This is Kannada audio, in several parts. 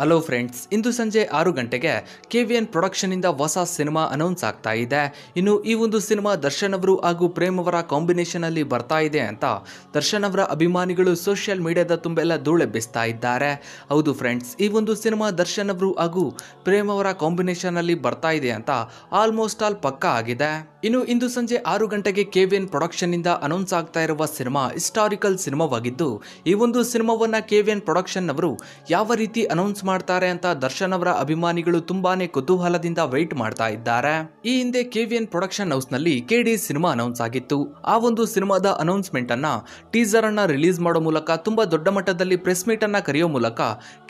ಹಲೋ ಫ್ರೆಂಡ್ಸ್ ಇಂದು ಸಂಜೆ ಆರು ಗಂಟೆಗೆ ಕೆ ವಿ ಎನ್ ಪ್ರೊಡಕ್ಷನ್ನಿಂದ ಹೊಸ ಸಿನಿಮಾ ಅನೌನ್ಸ್ ಆಗ್ತಾ ಇದೆ ಇನ್ನು ಈ ಒಂದು ಸಿನಿಮಾ ದರ್ಶನ್ ಅವರು ಹಾಗೂ ಪ್ರೇಮ್ ಅವರ ಕಾಂಬಿನೇಷನಲ್ಲಿ ಬರ್ತಾ ಇದೆ ಅಂತ ದರ್ಶನ್ ಅವರ ಅಭಿಮಾನಿಗಳು ಸೋಷಿಯಲ್ ಮೀಡಿಯಾದ ತುಂಬೆಲ್ಲ ಧೂಳೆಬ್ಬಿಸ್ತಾ ಇದ್ದಾರೆ ಹೌದು ಫ್ರೆಂಡ್ಸ್ ಈ ಒಂದು ಸಿನಿಮಾ ದರ್ಶನ್ ಅವರು ಹಾಗೂ ಪ್ರೇಮ್ ಅವರ ಕಾಂಬಿನೇಷನಲ್ಲಿ ಬರ್ತಾ ಇದೆ ಅಂತ ಆಲ್ಮೋಸ್ಟ್ ಆಲ್ ಪಕ್ಕಾ ಆಗಿದೆ ಇನ್ನು ಇಂದು ಸಂಜೆ ಆರು ಗಂಟೆಗೆ ಕೆ ವಿ ಎನ್ ಪ್ರೊಡಕ್ಷನ್ನಿಂದ ಅನೌನ್ಸ್ ಆಗ್ತಾ ಇರುವ ಸಿನಿಮಾ ಹಿಸ್ಟಾರಿಕಲ್ ಸಿನಿಮಾವಾಗಿದ್ದು ಈ ಒಂದು ಸಿನಿಮಾವನ್ನ ಕೆ ವಿ ಎನ್ ಪ್ರೊಡಕ್ಷನ್ ಅವರು ಯಾವ ರೀತಿ ಅನೌನ್ಸ್ ಮಾಡ್ತಾರೆ ಅಂತ ದರ್ಶನ್ ಅವರ ಅಭಿಮಾನಿಗಳು ತುಂಬಾನೇ ಕುತೂಹಲದಿಂದ ವೆಯ್ಟ್ ಮಾಡ್ತಾ ಇದ್ದಾರೆ ಈ ಹಿಂದೆ ಕೆವಿಎನ್ ಪ್ರೊಡಕ್ಷನ್ ಹೌಸ್ ನಲ್ಲಿ ಕೆಡಿ ಸಿನಿಮಾ ಅನೌನ್ಸ್ ಆಗಿತ್ತು ಆ ಒಂದು ಸಿನಿಮಾದ ಅನೌನ್ಸ್ಮೆಂಟ್ ಅನ್ನ ಟೀಸರ್ ಅನ್ನ ರಿಲೀಸ್ ಮಾಡೋ ಮೂಲಕ ತುಂಬಾ ದೊಡ್ಡ ಮಟ್ಟದಲ್ಲಿ ಪ್ರೆಸ್ ಮೀಟ್ ಅನ್ನ ಕರೆಯೋ ಮೂಲಕ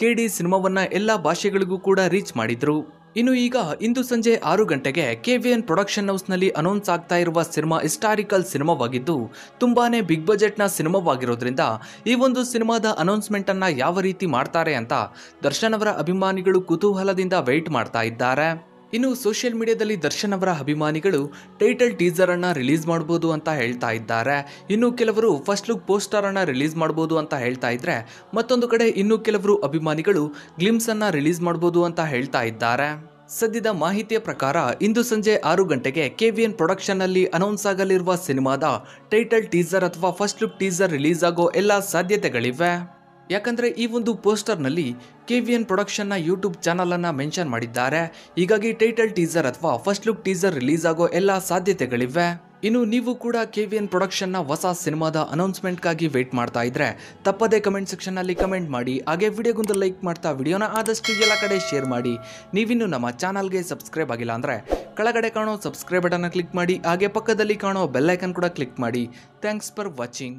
ಕೆಡಿ ಸಿನಿಮಾವನ್ನ ಎಲ್ಲಾ ಭಾಷೆಗಳಿಗೂ ಕೂಡ ರೀಚ್ ಮಾಡಿದ್ರು ಇನ್ನು ಈಗ ಇಂದು ಸಂಜೆ ಆರು ಗಂಟೆಗೆ ಕೆವಿಎನ್ ಪ್ರೊಡಕ್ಷನ್ ಹೌಸ್ನಲ್ಲಿ ಅನೌನ್ಸ್ ಆಗ್ತಾ ಇರುವ ಸಿನಿಮಾ ಹಿಸ್ಟಾರಿಕಲ್ ಸಿನಿಮಾವಾಗಿದ್ದು ತುಂಬಾನೇ ಬಿಗ್ ಬಜೆಟ್ನ ಸಿನಿಮಾವಾಗಿರೋದ್ರಿಂದ ಈ ಒಂದು ಸಿನಿಮಾದ ಅನೌನ್ಸ್ಮೆಂಟನ್ನು ಯಾವ ರೀತಿ ಮಾಡ್ತಾರೆ ಅಂತ ದರ್ಶನ್ ಅವರ ಅಭಿಮಾನಿಗಳು ಕುತೂಹಲದಿಂದ ವೆಯ್ಟ್ ಮಾಡ್ತಾ ಇದ್ದಾರೆ ಇನ್ನು ಸೋಷಿಯಲ್ ಮೀಡಿಯಾದಲ್ಲಿ ದರ್ಶನ್ ಅವರ ಅಭಿಮಾನಿಗಳು ಟೈಟಲ್ ಟೀಸರ್ ಅನ್ನ ರಿಲೀಸ್ ಮಾಡ್ಬೋದು ಅಂತ ಹೇಳ್ತಾ ಇದ್ದಾರೆ ಇನ್ನು ಕೆಲವರು ಫಸ್ಟ್ ಲುಕ್ ಪೋಸ್ಟರ್ ಅನ್ನ ರಿಲೀಸ್ ಮಾಡ್ಬೋದು ಅಂತ ಹೇಳ್ತಾ ಇದ್ರೆ ಮತ್ತೊಂದು ಕಡೆ ಇನ್ನು ಕೆಲವರು ಅಭಿಮಾನಿಗಳು ಗ್ಲಿಮ್ಸ್ ಅನ್ನ ರಿಲೀಸ್ ಮಾಡ್ಬೋದು ಅಂತ ಹೇಳ್ತಾ ಇದ್ದಾರೆ ಸದ್ಯದ ಮಾಹಿತಿಯ ಪ್ರಕಾರ ಇಂದು ಸಂಜೆ ಆರು ಗಂಟೆಗೆ ಕೆ ವಿ ಎನ್ ಪ್ರೊಡಕ್ಷನ್ನಲ್ಲಿ ಅನೌನ್ಸ್ ಆಗಲಿರುವ ಸಿನಿಮಾದ ಟೈಟಲ್ ಟೀಸರ್ ಅಥವಾ ಫಸ್ಟ್ ಲುಕ್ ಟೀಸರ್ ರಿಲೀಸ್ ಆಗೋ ಎಲ್ಲ ಸಾಧ್ಯತೆಗಳಿವೆ ಯಾಕಂದರೆ ಈ ಒಂದು ಪೋಸ್ಟರ್ನಲ್ಲಿ ಕೆ ವಿ ಎನ್ ಪ್ರೊಡಕ್ಷನ್ನ ಯೂಟ್ಯೂಬ್ ಚಾನಲನ್ನು ಮೆನ್ಷನ್ ಮಾಡಿದ್ದಾರೆ ಹೀಗಾಗಿ ಟೈಟಲ್ ಟೀಸರ್ ಅಥವಾ ಫಸ್ಟ್ ಲುಕ್ ಟೀಸರ್ ರಿಲೀಸ್ ಆಗೋ ಎಲ್ಲ ಸಾಧ್ಯತೆಗಳಿವೆ ಇನ್ನು ನೀವು ಕೂಡ ಕೆ ವಿ ಎನ್ ಪ್ರೊಡಕ್ಷನ್ನ ಹೊಸ ಸಿನಿಮಾದ ಅನೌನ್ಸ್ಮೆಂಟ್ಗಾಗಿ ವೆಯ್ಟ್ ಮಾಡ್ತಾ ಇದ್ರೆ ತಪ್ಪದೇ ಕಮೆಂಟ್ ಸೆಕ್ಷನ್ನಲ್ಲಿ ಕಮೆಂಟ್ ಮಾಡಿ ಹಾಗೆ ವಿಡಿಯೋಗೊಂದು ಲೈಕ್ ಮಾಡ್ತಾ ವಿಡಿಯೋನ ಆದಷ್ಟು ಎಲ್ಲ ಕಡೆ ಶೇರ್ ಮಾಡಿ ನೀವಿನ್ನು ನಮ್ಮ ಚಾನಲ್ಗೆ ಸಬ್ಸ್ಕ್ರೈಬ್ ಆಗಿಲ್ಲ ಅಂದರೆ ಕೆಳಗಡೆ ಕಾಣೋ ಸಬ್ಸ್ಕ್ರೈಬ್ ಬಟನ್ನ ಕ್ಲಿಕ್ ಮಾಡಿ ಹಾಗೆ ಪಕ್ಕದಲ್ಲಿ ಕಾಣೋ ಬೆಲ್ಲೈಕನ್ ಕೂಡ ಕ್ಲಿಕ್ ಮಾಡಿ ಥ್ಯಾಂಕ್ಸ್ ಫಾರ್ ವಾಚಿಂಗ್